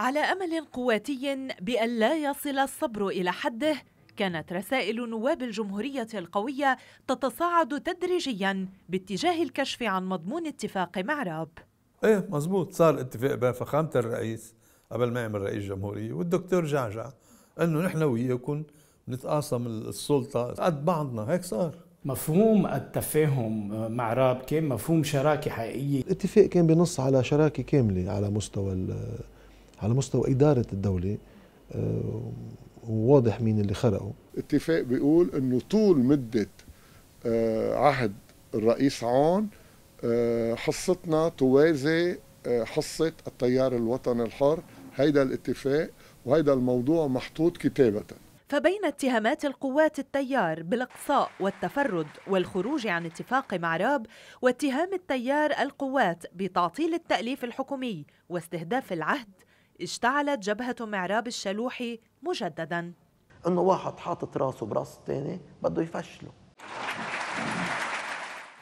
على امل قواتي بان لا يصل الصبر الى حده كانت رسائل نواب الجمهوريه القويه تتصاعد تدريجيا باتجاه الكشف عن مضمون اتفاق راب ايه مزبوط صار اتفاق بين فخامه الرئيس قبل ما يعمل رئيس جمهوريه والدكتور جعجع انه نحن وياكم نتقاسم السلطه قد بعضنا هيك صار مفهوم التفاهم مع راب كان مفهوم شراكه حقيقيه الاتفاق كان بنص على شراكه كامله على مستوى على مستوى إدارة الدولة آه، وواضح مين اللي خرقه اتفاق بيقول انه طول مدة آه، عهد الرئيس عون آه، حصتنا توازي حصة التيار الوطني الحر هيدا الاتفاق وهيدا الموضوع محطوط كتابة فبين اتهامات القوات التيار بالاقصاء والتفرد والخروج عن اتفاق مع راب واتهام التيار القوات بتعطيل التأليف الحكومي واستهداف العهد اشتعلت جبهة معراب الشلوحي مجددا انه واحد حاطط راسه براس الثاني بده يفشله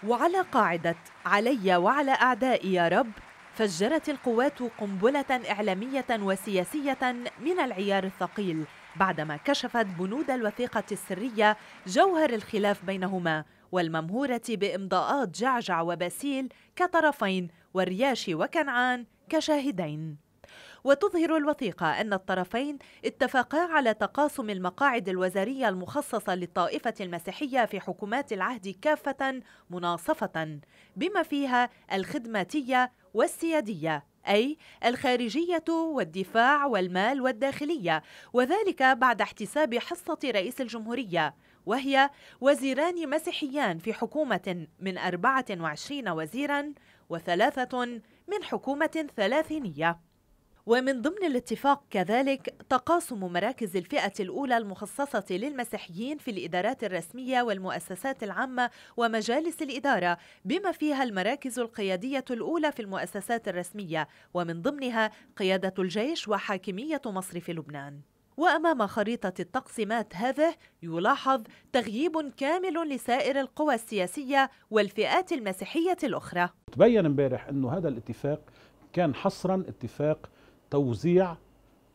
وعلى قاعدة علي وعلى أعدائي يا رب فجرت القوات قنبلة إعلامية وسياسية من العيار الثقيل بعدما كشفت بنود الوثيقة السرية جوهر الخلاف بينهما والممهورة بإمضاءات جعجع وباسيل كطرفين والرياش وكنعان كشاهدين وتظهر الوثيقة أن الطرفين اتفقا على تقاسم المقاعد الوزارية المخصصة للطائفة المسيحية في حكومات العهد كافة مناصفة بما فيها الخدماتية والسيادية أي الخارجية والدفاع والمال والداخلية وذلك بعد احتساب حصة رئيس الجمهورية وهي وزيران مسيحيان في حكومة من 24 وزيرا وثلاثة من حكومة ثلاثينية ومن ضمن الاتفاق كذلك تقاسم مراكز الفئة الأولى المخصصة للمسيحيين في الإدارات الرسمية والمؤسسات العامة ومجالس الإدارة بما فيها المراكز القيادية الأولى في المؤسسات الرسمية ومن ضمنها قيادة الجيش وحاكمية مصر في لبنان وأمام خريطة التقسيمات هذه يلاحظ تغييب كامل لسائر القوى السياسية والفئات المسيحية الأخرى تبين امبارح أنه هذا الاتفاق كان حصرا اتفاق توزيع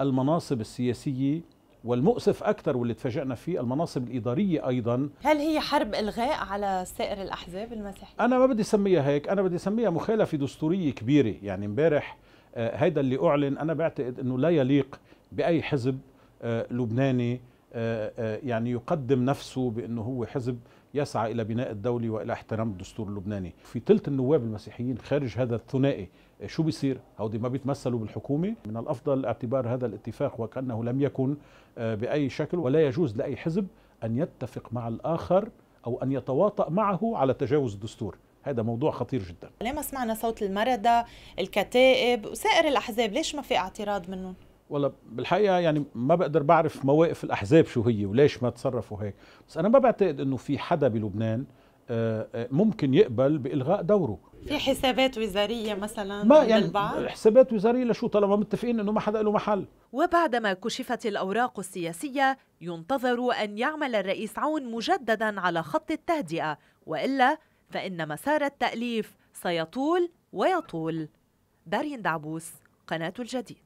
المناصب السياسية والمؤسف أكثر واللي تفاجئنا فيه المناصب الإدارية أيضا هل هي حرب إلغاء على سائر الأحزاب المسيحية؟ أنا ما بدي أسميها هيك أنا بدي أسميها مخالفة دستورية كبيرة يعني امبارح آه، هيدا اللي أعلن أنا بعتقد أنه لا يليق بأي حزب آه، لبناني آه، آه، يعني يقدم نفسه بأنه هو حزب يسعى إلى بناء الدولة وإلى احترام الدستور اللبناني في ثلث النواب المسيحيين خارج هذا الثنائي آه، شو بيصير هودي ما بيتمثلوا بالحكومة من الأفضل اعتبار هذا الاتفاق وكأنه لم يكن بأي شكل ولا يجوز لأي حزب أن يتفق مع الآخر أو أن يتواطأ معه على تجاوز الدستور هذا موضوع خطير جدا ليه ما سمعنا صوت المردة الكتائب وسائر الأحزاب ليش ما في اعتراض منهم؟ والله بالحقيقه يعني ما بقدر بعرف مواقف الاحزاب شو هي وليش ما تصرفوا هيك بس انا ما بعتقد انه في حدا بلبنان آه، آه، ممكن يقبل بالغاء دوره في حسابات وزاريه مثلا ما يعني البعض؟ حسابات وزاريه لشو طالما متفقين انه ما حدا له محل وبعدما كشفت الاوراق السياسيه ينتظر ان يعمل الرئيس عون مجددا على خط التهدئه والا فان مسار التاليف سيطول ويطول دارين دعبوس قناه الجديد